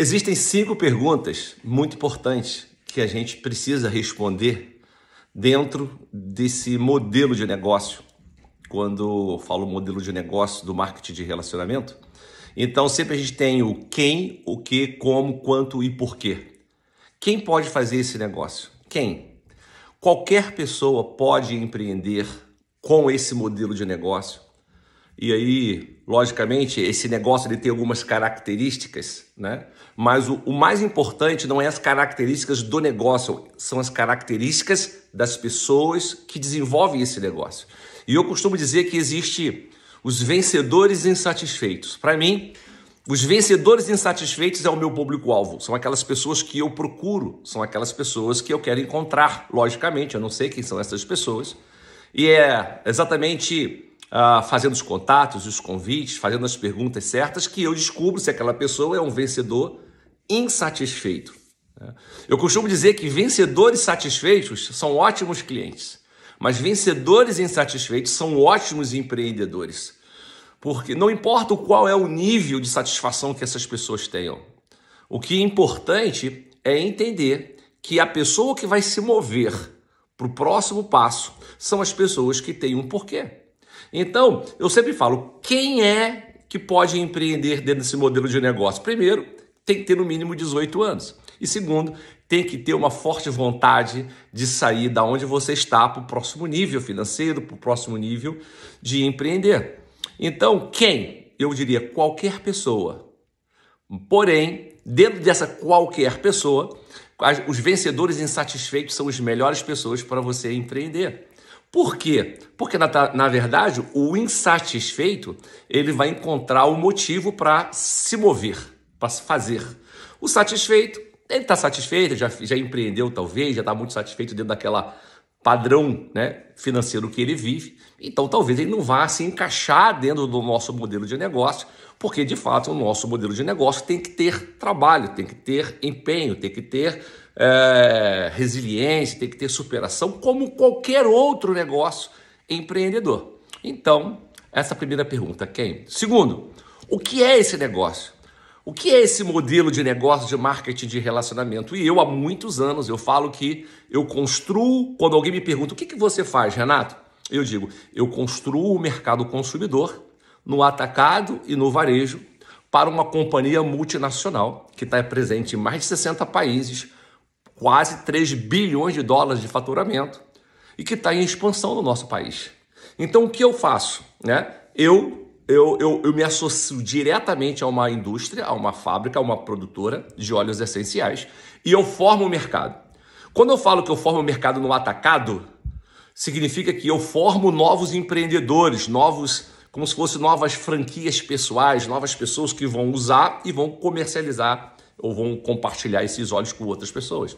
Existem cinco perguntas muito importantes que a gente precisa responder dentro desse modelo de negócio. Quando eu falo modelo de negócio do marketing de relacionamento, então sempre a gente tem o quem, o que, como, quanto e porquê. Quem pode fazer esse negócio? Quem? Qualquer pessoa pode empreender com esse modelo de negócio e aí, logicamente, esse negócio ele tem algumas características, né? Mas o, o mais importante não é as características do negócio, são as características das pessoas que desenvolvem esse negócio. E eu costumo dizer que existe os vencedores insatisfeitos. Para mim, os vencedores insatisfeitos é o meu público-alvo. São aquelas pessoas que eu procuro, são aquelas pessoas que eu quero encontrar. Logicamente, eu não sei quem são essas pessoas. E é exatamente ah, fazendo os contatos, os convites, fazendo as perguntas certas, que eu descubro se aquela pessoa é um vencedor insatisfeito. Né? Eu costumo dizer que vencedores satisfeitos são ótimos clientes, mas vencedores insatisfeitos são ótimos empreendedores. Porque não importa qual é o nível de satisfação que essas pessoas tenham, o que é importante é entender que a pessoa que vai se mover para o próximo passo são as pessoas que têm um porquê. Então, eu sempre falo, quem é que pode empreender dentro desse modelo de negócio? Primeiro, tem que ter no mínimo 18 anos. E segundo, tem que ter uma forte vontade de sair da onde você está para o próximo nível financeiro, para o próximo nível de empreender. Então, quem? Eu diria qualquer pessoa. Porém, dentro dessa qualquer pessoa, os vencedores insatisfeitos são as melhores pessoas para você empreender. Por quê? Porque, na, na verdade, o insatisfeito ele vai encontrar o motivo para se mover, para se fazer. O satisfeito, ele está satisfeito, já, já empreendeu talvez, já está muito satisfeito dentro daquela padrão né, financeiro que ele vive, então talvez ele não vá se encaixar dentro do nosso modelo de negócio, porque de fato o nosso modelo de negócio tem que ter trabalho, tem que ter empenho, tem que ter é, resiliência, tem que ter superação, como qualquer outro negócio empreendedor. Então, essa é a primeira pergunta, quem? Segundo, o que é esse negócio? O que é esse modelo de negócio de marketing de relacionamento? E eu, há muitos anos, eu falo que eu construo. Quando alguém me pergunta o que, que você faz, Renato, eu digo: eu construo o mercado consumidor no atacado e no varejo para uma companhia multinacional que está presente em mais de 60 países, quase 3 bilhões de dólares de faturamento e que está em expansão no nosso país. Então, o que eu faço? Né? Eu eu, eu, eu me associo diretamente a uma indústria, a uma fábrica, a uma produtora de óleos essenciais e eu formo o mercado. Quando eu falo que eu formo o mercado no atacado, significa que eu formo novos empreendedores, novos, como se fossem novas franquias pessoais, novas pessoas que vão usar e vão comercializar ou vão compartilhar esses óleos com outras pessoas.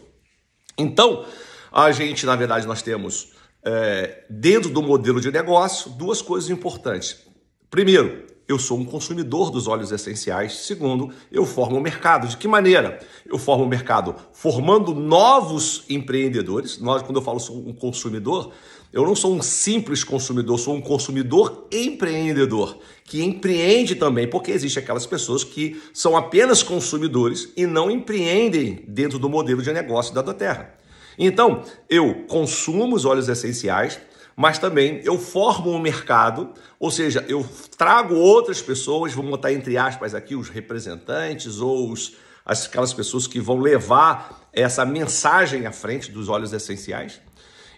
Então, a gente, na verdade, nós temos é, dentro do modelo de negócio duas coisas importantes. Primeiro, eu sou um consumidor dos óleos essenciais. Segundo, eu formo o mercado. De que maneira? Eu formo o mercado formando novos empreendedores. Nós, quando eu falo sou um consumidor, eu não sou um simples consumidor, sou um consumidor empreendedor, que empreende também, porque existem aquelas pessoas que são apenas consumidores e não empreendem dentro do modelo de negócio da Terra. Então, eu consumo os óleos essenciais, mas também eu formo um mercado, ou seja, eu trago outras pessoas, vou botar entre aspas aqui os representantes ou os, as, aquelas pessoas que vão levar essa mensagem à frente dos olhos essenciais.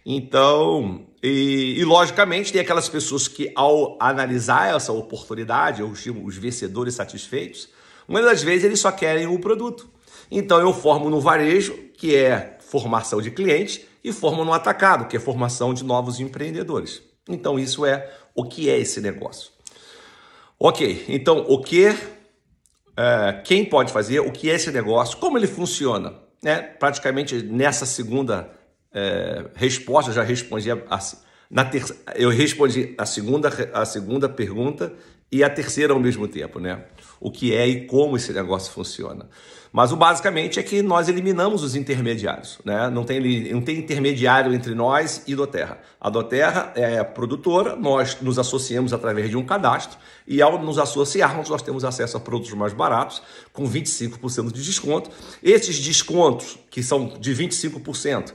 Então, e, e, logicamente tem aquelas pessoas que ao analisar essa oportunidade, eu chamo os vencedores satisfeitos, muitas das vezes eles só querem o produto. Então eu formo no varejo, que é formação de clientes e formam no atacado, que é formação de novos empreendedores. Então, isso é o que é esse negócio. Ok, então o que, é, quem pode fazer, o que é esse negócio, como ele funciona. Né? Praticamente nessa segunda é, resposta, eu já respondi a, a na eu respondi a segunda, a segunda pergunta e a terceira ao mesmo tempo, né? O que é e como esse negócio funciona. Mas o basicamente é que nós eliminamos os intermediários, né? Não tem, não tem intermediário entre nós e Doterra. A Doterra é produtora, nós nos associamos através de um cadastro e ao nos associarmos nós temos acesso a produtos mais baratos com 25% de desconto. Esses descontos, que são de 25%,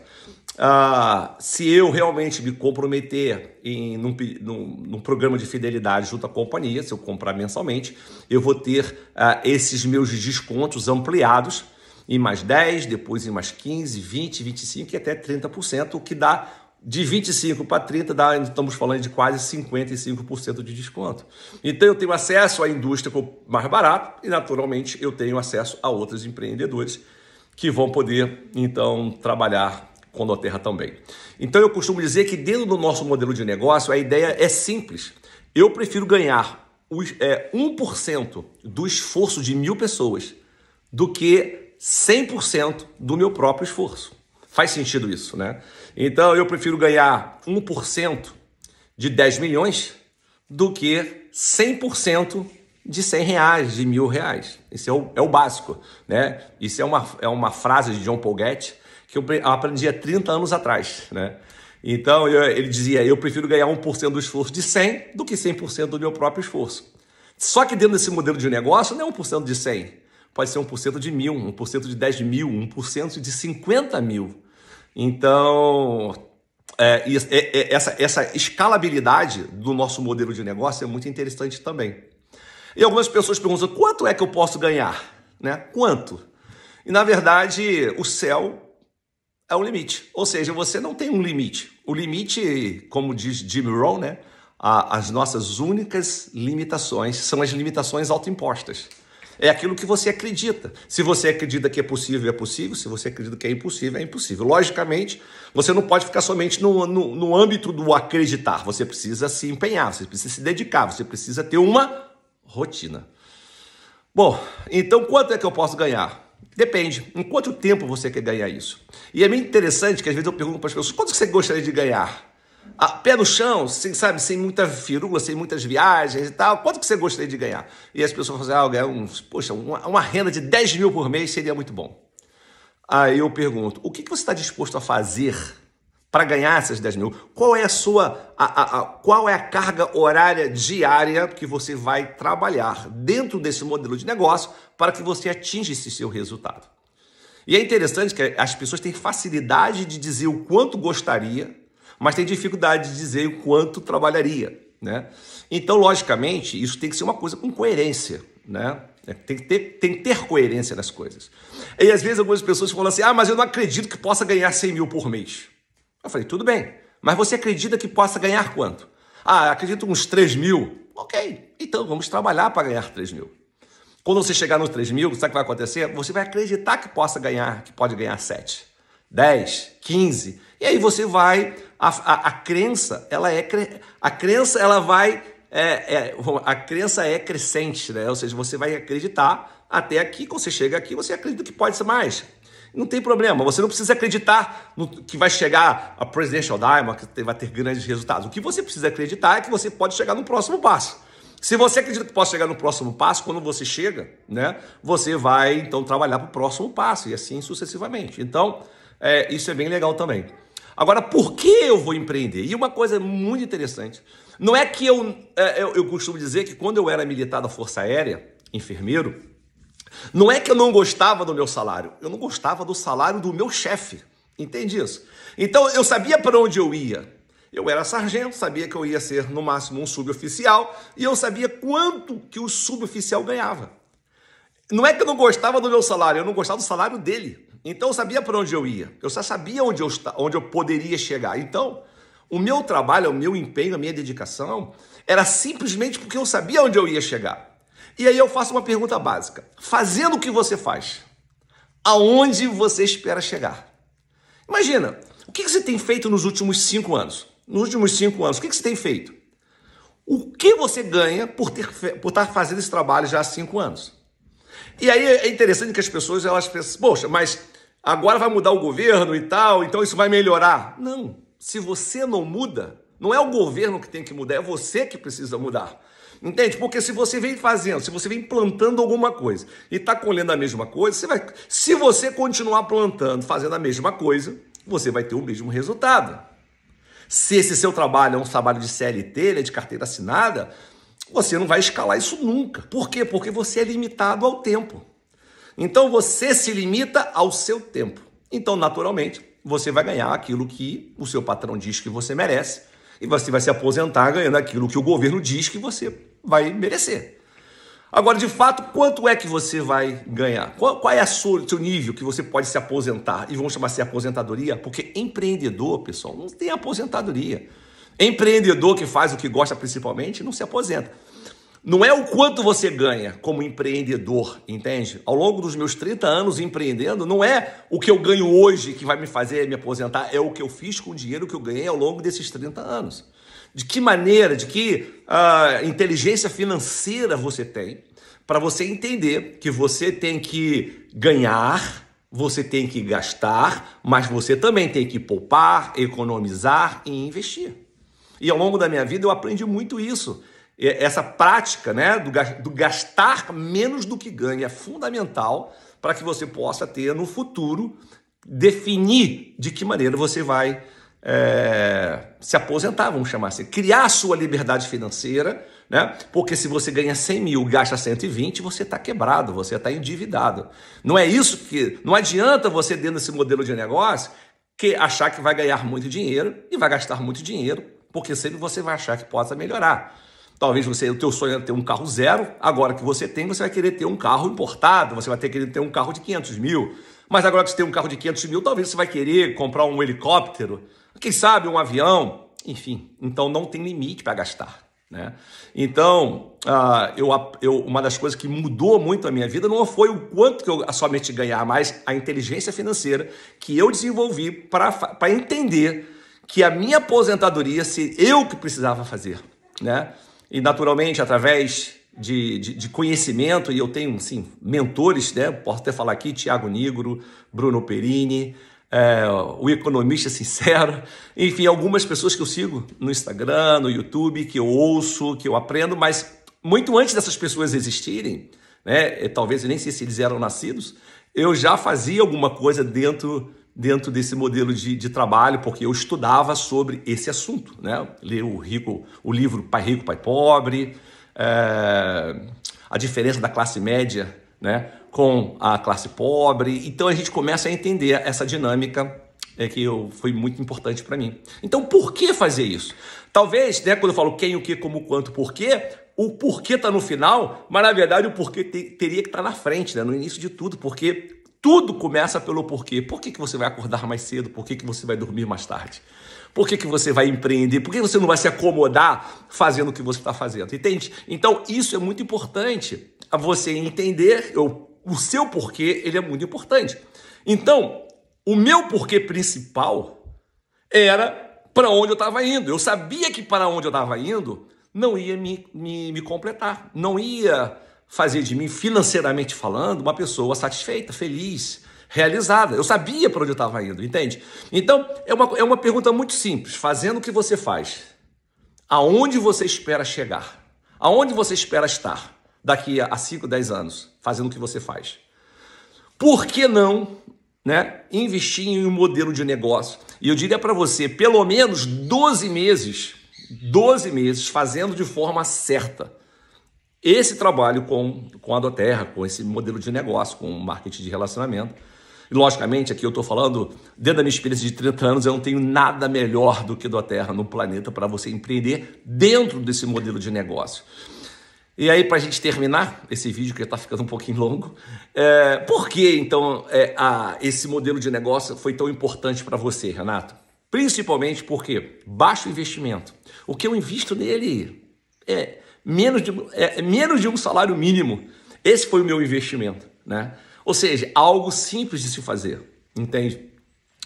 ah, se eu realmente me comprometer em num, num, num, programa de fidelidade junto à companhia, se eu comprar mensalmente, eu vou ter ah, esses meus descontos ampliados em mais 10, depois em mais 15, 20, 25 e até 30%, o que dá de 25 para 30, dá, estamos falando de quase 55% de desconto. Então eu tenho acesso à indústria mais barato e naturalmente eu tenho acesso a outros empreendedores que vão poder então trabalhar quando a terra também. Então eu costumo dizer que dentro do nosso modelo de negócio a ideia é simples. Eu prefiro ganhar os, é, 1% do esforço de mil pessoas do que 100% do meu próprio esforço. Faz sentido isso, né? Então eu prefiro ganhar 1% de 10 milhões do que 100% de 100 reais, de mil reais. Esse é o, é o básico, né? Isso é uma, é uma frase de John Paul Getty, que eu aprendi há 30 anos atrás, né? Então, eu, ele dizia, eu prefiro ganhar 1% do esforço de 100 do que 100% do meu próprio esforço. Só que dentro desse modelo de negócio, não é 1% de 100. Pode ser 1% de 1000, 1% de 10 mil, 1% de 50 mil. Então, é, é, é, essa, essa escalabilidade do nosso modelo de negócio é muito interessante também. E algumas pessoas perguntam, quanto é que eu posso ganhar? Né? Quanto? E, na verdade, o céu é um limite. Ou seja, você não tem um limite. O limite, como diz Jim Rohn, né? as nossas únicas limitações são as limitações autoimpostas. É aquilo que você acredita. Se você acredita que é possível, é possível. Se você acredita que é impossível, é impossível. Logicamente, você não pode ficar somente no, no, no âmbito do acreditar. Você precisa se empenhar, você precisa se dedicar, você precisa ter uma rotina. Bom, então quanto é que eu posso ganhar? Depende. Em quanto tempo você quer ganhar isso? E é meio interessante que às vezes eu pergunto para as pessoas: quanto você gostaria de ganhar? Ah, pé no chão, sem, sabe, sem muita firula, sem muitas viagens e tal, quanto que você gostaria de ganhar? E as pessoas falam assim, ah, ganhar uns, poxa, uma, uma, renda de 10 mil por mês seria muito bom. Aí eu pergunto, o que, que você está disposto a fazer para ganhar essas 10 mil? Qual é a sua, a, a, a, qual é a carga horária diária que você vai trabalhar dentro desse modelo de negócio para que você atinja esse seu resultado? E é interessante que as pessoas têm facilidade de dizer o quanto gostaria, mas têm dificuldade de dizer o quanto trabalharia, né? Então, logicamente, isso tem que ser uma coisa com coerência, né? É, tem que, ter, tem que ter coerência nas coisas. E às vezes algumas pessoas falam assim: ah, mas eu não acredito que possa ganhar 100 mil por mês. Eu falei, tudo bem, mas você acredita que possa ganhar quanto? Ah, acredito uns 3 mil. Ok, então vamos trabalhar para ganhar 3 mil. Quando você chegar nos 3 mil, sabe o que vai acontecer? Você vai acreditar que possa ganhar, que pode ganhar 7, 10, 15. E aí você vai. A, a, a crença, ela é. A crença, ela vai. É, é, a crença é crescente, né? Ou seja, você vai acreditar até aqui, quando você chega aqui, você acredita que pode ser mais. Não tem problema, você não precisa acreditar no, que vai chegar a Presidential Diamond, que vai ter grandes resultados. O que você precisa acreditar é que você pode chegar no próximo passo. Se você acredita que pode chegar no próximo passo, quando você chega, né, você vai então trabalhar para o próximo passo e assim sucessivamente. Então, é, isso é bem legal também. Agora, por que eu vou empreender? E uma coisa muito interessante: não é que eu, é, eu, eu costumo dizer que quando eu era militar da Força Aérea, enfermeiro, não é que eu não gostava do meu salário, eu não gostava do salário do meu chefe. Entende isso? Então eu sabia para onde eu ia. Eu era sargento, sabia que eu ia ser no máximo um suboficial e eu sabia quanto que o suboficial ganhava. Não é que eu não gostava do meu salário, eu não gostava do salário dele. Então eu sabia para onde eu ia. Eu só sabia onde eu, onde eu poderia chegar. Então, o meu trabalho, o meu empenho, a minha dedicação era simplesmente porque eu sabia onde eu ia chegar. E aí eu faço uma pergunta básica. Fazendo o que você faz, aonde você espera chegar? Imagina, o que você tem feito nos últimos cinco anos? Nos últimos cinco anos, o que você tem feito? O que você ganha por, ter, por estar fazendo esse trabalho já há cinco anos? E aí é interessante que as pessoas elas pensam, poxa, mas agora vai mudar o governo e tal, então isso vai melhorar. Não, se você não muda, não é o governo que tem que mudar, é você que precisa mudar. Entende? Porque se você vem fazendo, se você vem plantando alguma coisa e está colhendo a mesma coisa, você vai, se você continuar plantando, fazendo a mesma coisa, você vai ter o mesmo resultado. Se esse seu trabalho é um trabalho de CLT, é de carteira assinada, você não vai escalar isso nunca. Por quê? Porque você é limitado ao tempo. Então você se limita ao seu tempo. Então, naturalmente, você vai ganhar aquilo que o seu patrão diz que você merece e você vai se aposentar ganhando aquilo que o governo diz que você vai merecer. Agora, de fato, quanto é que você vai ganhar? Qual, qual é o seu, nível que você pode se aposentar? E vamos chamar se assim, aposentadoria, porque empreendedor, pessoal, não tem aposentadoria. Empreendedor que faz o que gosta principalmente não se aposenta. Não é o quanto você ganha como empreendedor, entende? Ao longo dos meus 30 anos empreendendo, não é o que eu ganho hoje que vai me fazer me aposentar, é o que eu fiz com o dinheiro que eu ganhei ao longo desses 30 anos. De que maneira, de que uh, inteligência financeira você tem para você entender que você tem que ganhar, você tem que gastar, mas você também tem que poupar, economizar e investir. E ao longo da minha vida eu aprendi muito isso. É essa prática né, do, gastar menos do que ganha é fundamental para que você possa ter no futuro definir de que maneira você vai é, se aposentar, vamos chamar assim, criar a sua liberdade financeira, né? Porque se você ganha 100 mil, gasta 120, você está quebrado, você está endividado. Não é isso que. Não adianta você, dentro desse modelo de negócio, que achar que vai ganhar muito dinheiro e vai gastar muito dinheiro, porque sempre você vai achar que possa melhorar. Talvez você, o teu sonho era é ter um carro zero, agora que você tem, você vai querer ter um carro importado, você vai ter que ter um carro de 500 mil. Mas agora que você tem um carro de 500 mil, talvez você vai querer comprar um helicóptero, quem sabe um avião, enfim. Então não tem limite para gastar. Né? Então, uh, eu, eu, uma das coisas que mudou muito a minha vida não foi o quanto que eu somente ganhar, mas a inteligência financeira que eu desenvolvi para entender que a minha aposentadoria seria eu que precisava fazer. Né? e naturalmente através de, de, de, conhecimento, e eu tenho sim mentores, né? posso até falar aqui, Tiago Nigro, Bruno Perini, é, o Economista Sincero, enfim, algumas pessoas que eu sigo no Instagram, no YouTube, que eu ouço, que eu aprendo, mas muito antes dessas pessoas existirem, né? talvez eu nem sei se eles eram nascidos, eu já fazia alguma coisa dentro dentro desse modelo de, de, trabalho, porque eu estudava sobre esse assunto, né? Ler o, rico, o livro Pai Rico, Pai Pobre, é, a diferença da classe média né, com a classe pobre. Então a gente começa a entender essa dinâmica é, que eu, foi muito importante para mim. Então por que fazer isso? Talvez, né, quando eu falo quem, o que, como, quanto, por quê, o porquê está no final, mas na verdade o porquê te, teria que estar tá na frente, né, no início de tudo, porque tudo começa pelo porquê. Por que, que você vai acordar mais cedo? Por que, que você vai dormir mais tarde? Por que, que você vai empreender? Por que você não vai se acomodar fazendo o que você está fazendo? Entende? Então, isso é muito importante. A você entender o o seu porquê, ele é muito importante. Então, o meu porquê principal era para onde eu estava indo. Eu sabia que para onde eu estava indo não ia me, me, me completar, não ia fazer de mim, financeiramente falando, uma pessoa satisfeita, feliz, realizada. Eu sabia para onde eu estava indo, entende? Então, é uma, é uma pergunta muito simples. Fazendo o que você faz, aonde você espera chegar? Aonde você espera estar daqui a 5, 10 anos, fazendo o que você faz? Por que não né, investir em um modelo de negócio? E eu diria para você, pelo menos 12 meses, 12 meses fazendo de forma certa esse trabalho com, com a Doterra, com esse modelo de negócio, com marketing de relacionamento. E, logicamente, aqui eu estou falando, dentro da minha experiência de 30 anos, eu não tenho nada melhor do que Doterra no planeta para você empreender dentro desse modelo de negócio. E aí, para a gente terminar esse vídeo, que está ficando um pouquinho longo, é, por que então é, a, esse modelo de negócio foi tão importante para você, Renato? Principalmente porque baixo investimento. O que eu invisto nele é menos de, é, menos de um salário mínimo. Esse foi o meu investimento, né? Ou seja, algo simples de se fazer, entende?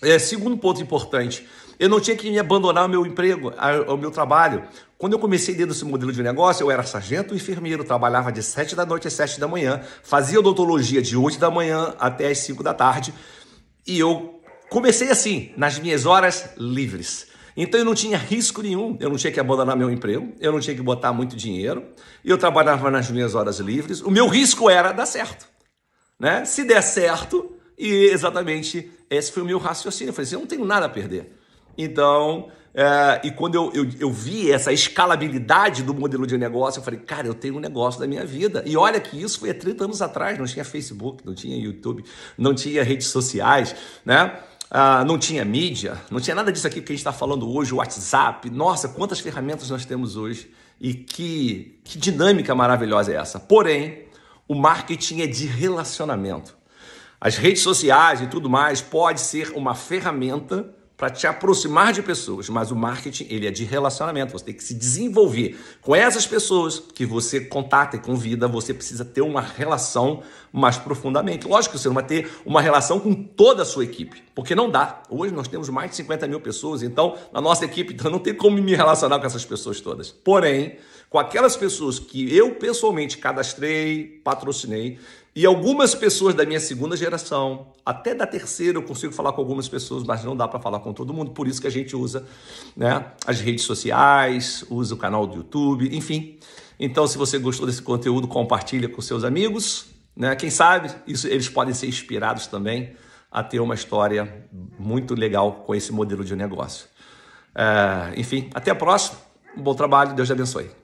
É, segundo ponto importante, eu não tinha que me abandonar ao meu emprego, ao meu trabalho. Quando eu comecei dentro desse modelo de negócio, eu era sargento enfermeiro, trabalhava de 7 da noite às 7 da manhã, fazia odontologia de 8 da manhã até as 5 da tarde. E eu comecei assim, nas minhas horas livres. Então eu não tinha risco nenhum, eu não tinha que abandonar meu emprego, eu não tinha que botar muito dinheiro, eu trabalhava nas minhas horas livres. O meu risco era dar certo. Né? Se der certo, e exatamente esse foi o meu raciocínio. Eu falei assim: eu não tenho nada a perder. Então, é, e quando eu, eu, eu, vi essa escalabilidade do modelo de negócio, eu falei, cara, eu tenho um negócio da minha vida. E olha que isso foi há 30 anos atrás, não tinha Facebook, não tinha YouTube, não tinha redes sociais, né? ah, não tinha mídia, não tinha nada disso aqui que a gente está falando hoje, o WhatsApp. Nossa, quantas ferramentas nós temos hoje e que, que dinâmica maravilhosa é essa. Porém, o marketing é de relacionamento. As redes sociais e tudo mais pode ser uma ferramenta para te aproximar de pessoas, mas o marketing ele é de relacionamento. Você tem que se desenvolver com essas pessoas que você contata e convida. Você precisa ter uma relação mais profundamente. Lógico que você não vai ter uma relação com toda a sua equipe, porque não dá. Hoje nós temos mais de 50 mil pessoas, então na nossa equipe então, não tem como me relacionar com essas pessoas todas. Porém, com aquelas pessoas que eu pessoalmente cadastrei, patrocinei, e algumas pessoas da minha segunda geração, até da terceira, eu consigo falar com algumas pessoas, mas não dá para falar com todo mundo. Por isso que a gente usa né, as redes sociais, usa o canal do YouTube, enfim. Então, se você gostou desse conteúdo, compartilha com seus amigos. Né? Quem sabe isso, eles podem ser inspirados também a ter uma história muito legal com esse modelo de negócio. É, enfim, até a próxima. Um bom trabalho. Deus te abençoe.